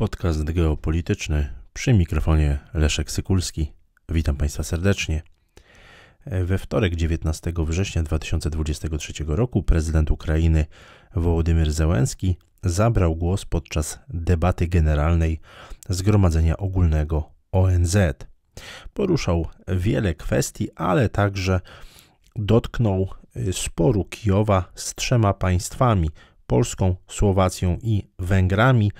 Podcast geopolityczny przy mikrofonie Leszek Sykulski. Witam Państwa serdecznie. We wtorek 19 września 2023 roku prezydent Ukrainy Wołodymyr Zełenski zabrał głos podczas debaty generalnej Zgromadzenia Ogólnego ONZ. Poruszał wiele kwestii, ale także dotknął y, sporu Kijowa z trzema państwami Polską, Słowacją i Węgrami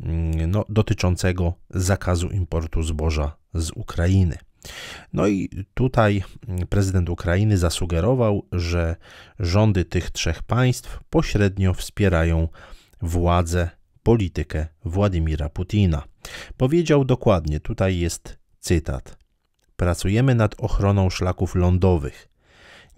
mm, no, dotyczącego zakazu importu zboża z Ukrainy. No i tutaj mm, prezydent Ukrainy zasugerował, że rządy tych trzech państw pośrednio wspierają władzę, politykę Władimira Putina. Powiedział dokładnie, tutaj jest cytat. Pracujemy nad ochroną szlaków lądowych.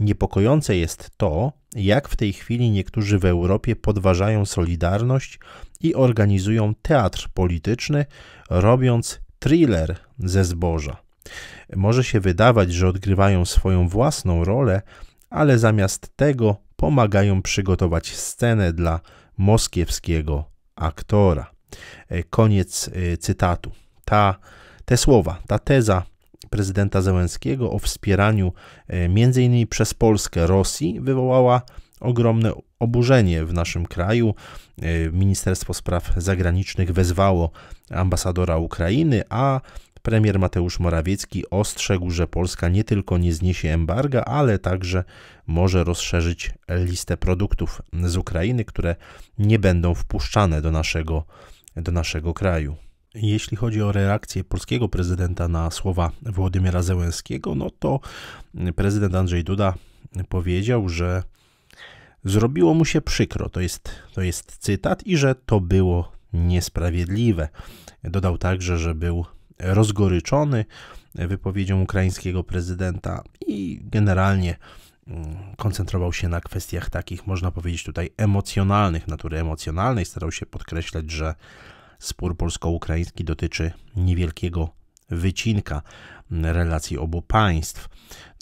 Niepokojące jest to, jak w tej chwili niektórzy w Europie podważają solidarność i organizują teatr polityczny, robiąc thriller ze zboża. Może się wydawać, że odgrywają swoją własną rolę, ale zamiast tego pomagają przygotować scenę dla moskiewskiego aktora. E, koniec e, cytatu. Ta, te słowa, ta teza prezydenta Zełenskiego o wspieraniu e, m.in. przez Polskę Rosji wywołała ogromne oburzenie w naszym kraju. E, Ministerstwo Spraw Zagranicznych wezwało ambasadora Ukrainy, a premier Mateusz Morawiecki ostrzegł, że Polska nie tylko nie zniesie embarga, ale także może rozszerzyć listę produktów z Ukrainy, które nie będą wpuszczane do naszego, do naszego kraju. Jeśli chodzi o reakcję polskiego prezydenta na słowa Władimira Zełęskiego, no to prezydent Andrzej Duda powiedział, że zrobiło mu się przykro, to jest, to jest cytat, i że to było niesprawiedliwe. Dodał także, że był rozgoryczony wypowiedzią ukraińskiego prezydenta i generalnie mm, koncentrował się na kwestiach takich, można powiedzieć tutaj, emocjonalnych, natury emocjonalnej. Starał się podkreślać, że Spór polsko-ukraiński dotyczy niewielkiego wycinka relacji obu państw.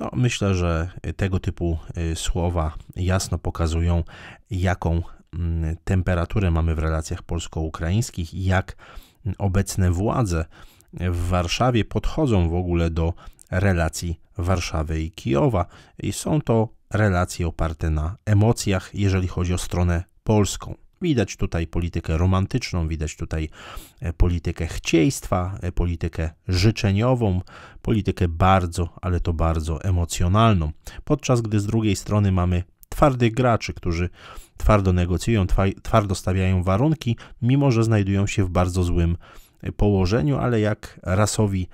No, myślę, że tego typu y, słowa jasno pokazują, jaką mm, temperaturę mamy w relacjach polsko-ukraińskich i jak obecne władze w Warszawie podchodzą w ogóle do relacji Warszawy i Kijowa. I są to relacje oparte na emocjach, jeżeli chodzi o stronę polską. Widać tutaj politykę romantyczną, widać tutaj e, politykę chciejstwa, e, politykę życzeniową, politykę bardzo, ale to bardzo emocjonalną. Podczas gdy z drugiej strony mamy twardych graczy, którzy twardo negocjują, twardo stawiają warunki, mimo że znajdują się w bardzo złym e, położeniu, ale jak rasowi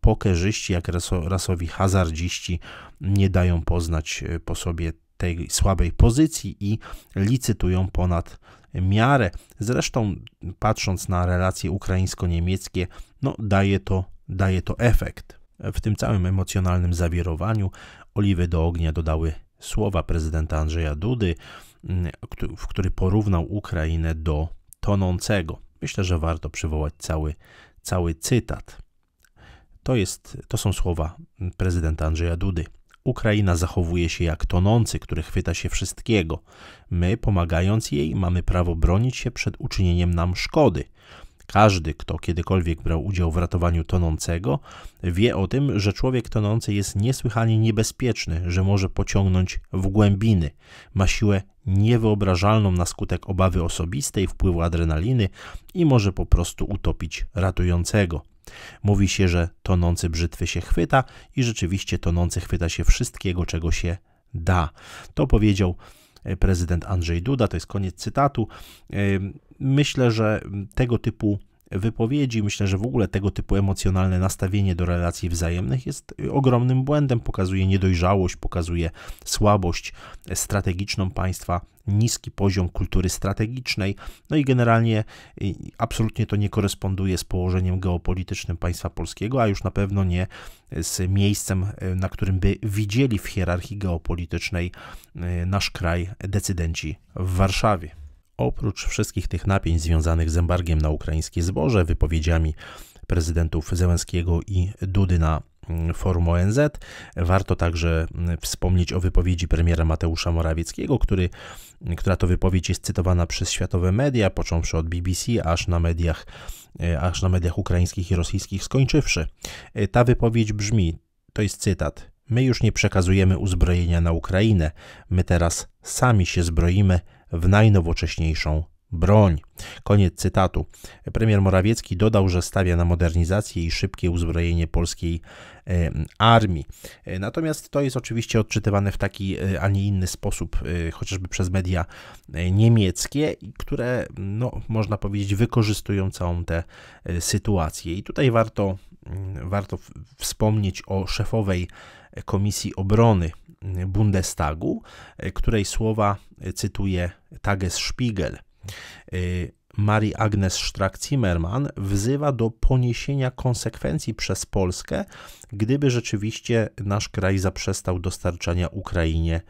pokerzyści, jak rasowi hazardziści nie dają poznać po sobie tej słabej pozycji i licytują ponad miarę. Zresztą, patrząc na relacje ukraińsko-niemieckie, no, daje, to, daje to efekt. W tym całym emocjonalnym zawirowaniu oliwy do ognia dodały słowa prezydenta Andrzeja Dudy, mm, w który porównał Ukrainę do tonącego. Myślę, że warto przywołać cały, cały cytat. To, jest, to są słowa prezydenta Andrzeja Dudy. Ukraina zachowuje się jak tonący, który chwyta się wszystkiego. My, pomagając jej, mamy prawo bronić się przed uczynieniem nam szkody. Każdy, kto kiedykolwiek brał udział w ratowaniu tonącego, wie o tym, że człowiek tonący jest niesłychanie niebezpieczny, że może pociągnąć w głębiny. Ma siłę niewyobrażalną na skutek obawy osobistej, wpływu adrenaliny i może po prostu utopić ratującego. Mówi się, że tonący brzytwy się chwyta i rzeczywiście tonący chwyta się wszystkiego, czego się da. To powiedział e, prezydent Andrzej Duda, to jest koniec cytatu. E, myślę, że tego typu wypowiedzi. Myślę, że w ogóle tego typu emocjonalne nastawienie do relacji wzajemnych jest y, ogromnym błędem, pokazuje niedojrzałość, pokazuje słabość strategiczną państwa, niski poziom kultury strategicznej, no i generalnie y, absolutnie to nie koresponduje z położeniem geopolitycznym państwa polskiego, a już na pewno nie z miejscem, y, na którym by widzieli w hierarchii geopolitycznej nasz kraj decydenci w Warszawie. Oprócz wszystkich tych napięć związanych z embargiem na ukraińskie zboże, wypowiedziami prezydentów Zełenskiego i Dudy na mm, forum ONZ. Warto także mm, wspomnieć o wypowiedzi premiera Mateusza Morawieckiego, który, mm, która to wypowiedź jest cytowana przez światowe media, począwszy od BBC, aż na mediach, e, aż na mediach ukraińskich i rosyjskich skończywszy. E, ta wypowiedź brzmi, to jest cytat, my już nie przekazujemy uzbrojenia na Ukrainę, my teraz sami się zbroimy, w najnowocześniejszą broń. Koniec cytatu. Premier Morawiecki dodał, że stawia na modernizację i szybkie uzbrojenie polskiej armii. E, natomiast to jest oczywiście odczytywane w taki, e, a nie inny sposób, e, chociażby przez media niemieckie, które, no, można powiedzieć, wykorzystują całą tę sytuację. I tutaj warto, mm, warto wspomnieć o szefowej Komisji Obrony Bundestagu, e, której słowa cytuje Tages Spiegel. E, Marii Agnes Strack-Zimmermann wzywa do poniesienia konsekwencji przez Polskę, gdyby rzeczywiście nasz kraj zaprzestał dostarczania Ukrainie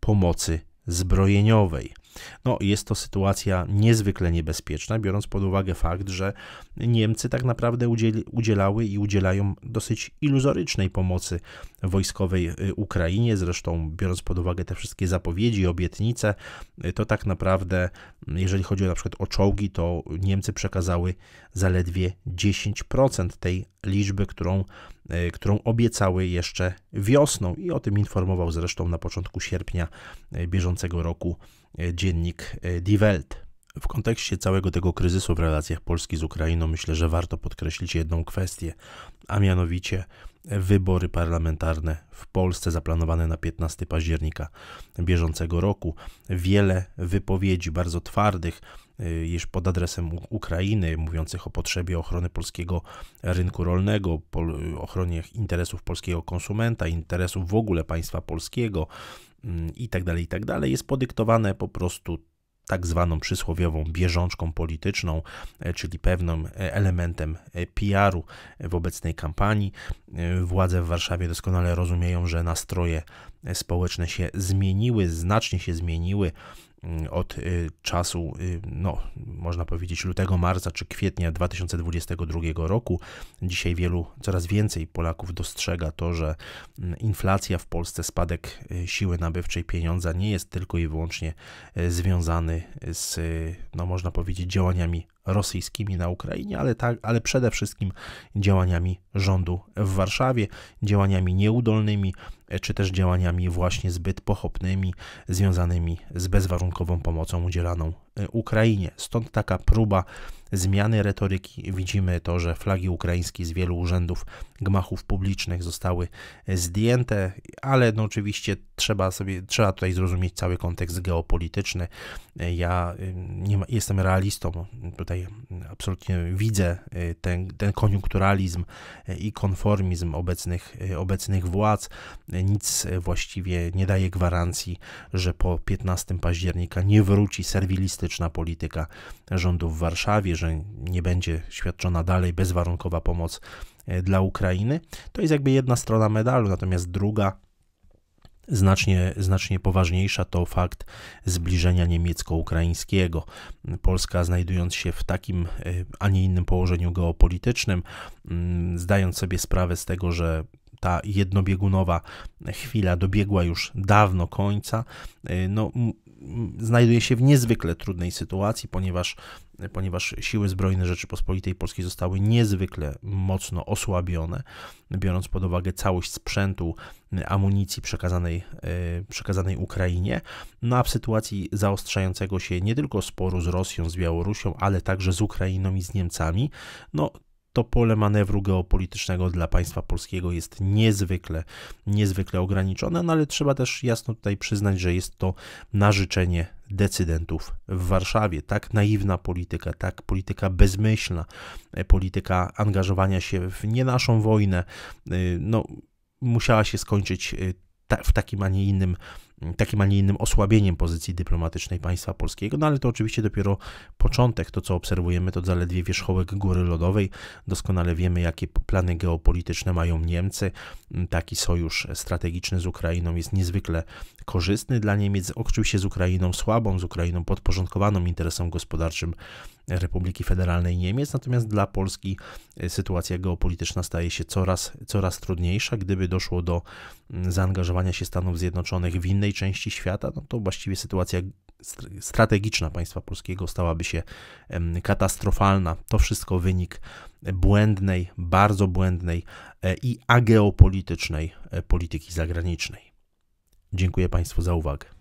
pomocy zbrojeniowej. No, jest to sytuacja niezwykle niebezpieczna, biorąc pod uwagę fakt, że Niemcy tak naprawdę udzielały i udzielają dosyć iluzorycznej pomocy wojskowej y, Ukrainie. Zresztą, biorąc pod uwagę te wszystkie zapowiedzi, obietnice, y, to tak naprawdę, mm, jeżeli chodzi na przykład o czołgi, to Niemcy przekazały zaledwie 10% tej liczby, którą E, którą obiecały jeszcze wiosną i o tym informował zresztą na początku sierpnia e, bieżącego roku e, dziennik Die Welt. W kontekście całego tego kryzysu w relacjach Polski z Ukrainą myślę, że warto podkreślić jedną kwestię, a mianowicie wybory parlamentarne w Polsce zaplanowane na 15 października bieżącego roku. Wiele wypowiedzi bardzo twardych już y, pod adresem Ukrainy, mówiących o potrzebie ochrony polskiego rynku rolnego, ochronie interesów polskiego konsumenta, interesów w ogóle państwa polskiego, mm, i tak dalej, i tak dalej, jest podyktowane po prostu tak zwaną przysłowiową bieżączką polityczną, e, czyli pewnym e, elementem e, PR-u w obecnej kampanii. Władze w Warszawie doskonale rozumieją, że nastroje społeczne się zmieniły, znacznie się zmieniły Mm, od y, czasu, y, no, można powiedzieć, lutego, marca czy kwietnia 2022 roku. Dzisiaj wielu, coraz więcej Polaków dostrzega to, że mm, inflacja w Polsce, spadek y, siły nabywczej pieniądza nie jest tylko i wyłącznie związany z, no, można powiedzieć, działaniami rosyjskimi na Ukrainie, ale, tak, ale przede wszystkim działaniami rządu w Warszawie, działaniami nieudolnymi, e, czy też działaniami właśnie zbyt pochopnymi, związanymi z bezwarunkową pomocą udzielaną E, Ukrainie. Stąd taka próba zmiany retoryki. Widzimy to, że flagi ukraińskie z wielu urzędów, gmachów publicznych zostały e, zdjęte, ale no oczywiście trzeba sobie, trzeba tutaj zrozumieć cały kontekst geopolityczny. E, ja nie ma, jestem realistą, tutaj absolutnie widzę ten, ten koniunkturalizm i konformizm obecnych, obecnych władz. Nic właściwie nie daje gwarancji, że po 15 października nie wróci serwilista polityczna polityka rządu w Warszawie, że nie będzie świadczona dalej bezwarunkowa pomoc e, dla Ukrainy. To jest jakby jedna strona medalu, natomiast druga znacznie, znacznie poważniejsza to fakt zbliżenia niemiecko-ukraińskiego. Polska, znajdując się w takim, e, a nie innym położeniu geopolitycznym, mm, zdając sobie sprawę z tego, że ta jednobiegunowa chwila dobiegła już dawno końca, e, no, znajduje się w niezwykle trudnej sytuacji, ponieważ, ponieważ siły zbrojne Rzeczypospolitej Polskiej zostały niezwykle mocno osłabione, biorąc pod uwagę całość sprzętu, amunicji przekazanej, e, przekazanej Ukrainie, no a w sytuacji zaostrzającego się nie tylko sporu z Rosją, z Białorusią, ale także z Ukrainą i z Niemcami, no to pole manewru geopolitycznego dla państwa polskiego jest niezwykle, niezwykle ograniczone, no ale trzeba też jasno tutaj przyznać, że jest to na życzenie decydentów w Warszawie. Tak naiwna polityka, tak polityka bezmyślna, e, polityka angażowania się w nie naszą wojnę, y, no musiała się skończyć y, ta, w takim, a nie innym takim, a nie innym osłabieniem pozycji dyplomatycznej państwa polskiego, no ale to oczywiście dopiero początek, to co obserwujemy to zaledwie wierzchołek góry lodowej, doskonale wiemy jakie plany geopolityczne mają Niemcy, taki sojusz strategiczny z Ukrainą jest niezwykle korzystny dla Niemiec, oczywiście z Ukrainą słabą, z Ukrainą podporządkowaną interesom gospodarczym Republiki Federalnej Niemiec, natomiast dla Polski e, sytuacja geopolityczna staje się coraz, coraz trudniejsza. Gdyby doszło do mm, zaangażowania się Stanów Zjednoczonych w innej części świata, no to właściwie sytuacja strategiczna państwa polskiego stałaby się katastrofalna. To wszystko wynik błędnej, bardzo błędnej e, i ageopolitycznej e, polityki zagranicznej. Dziękuję Państwu za uwagę.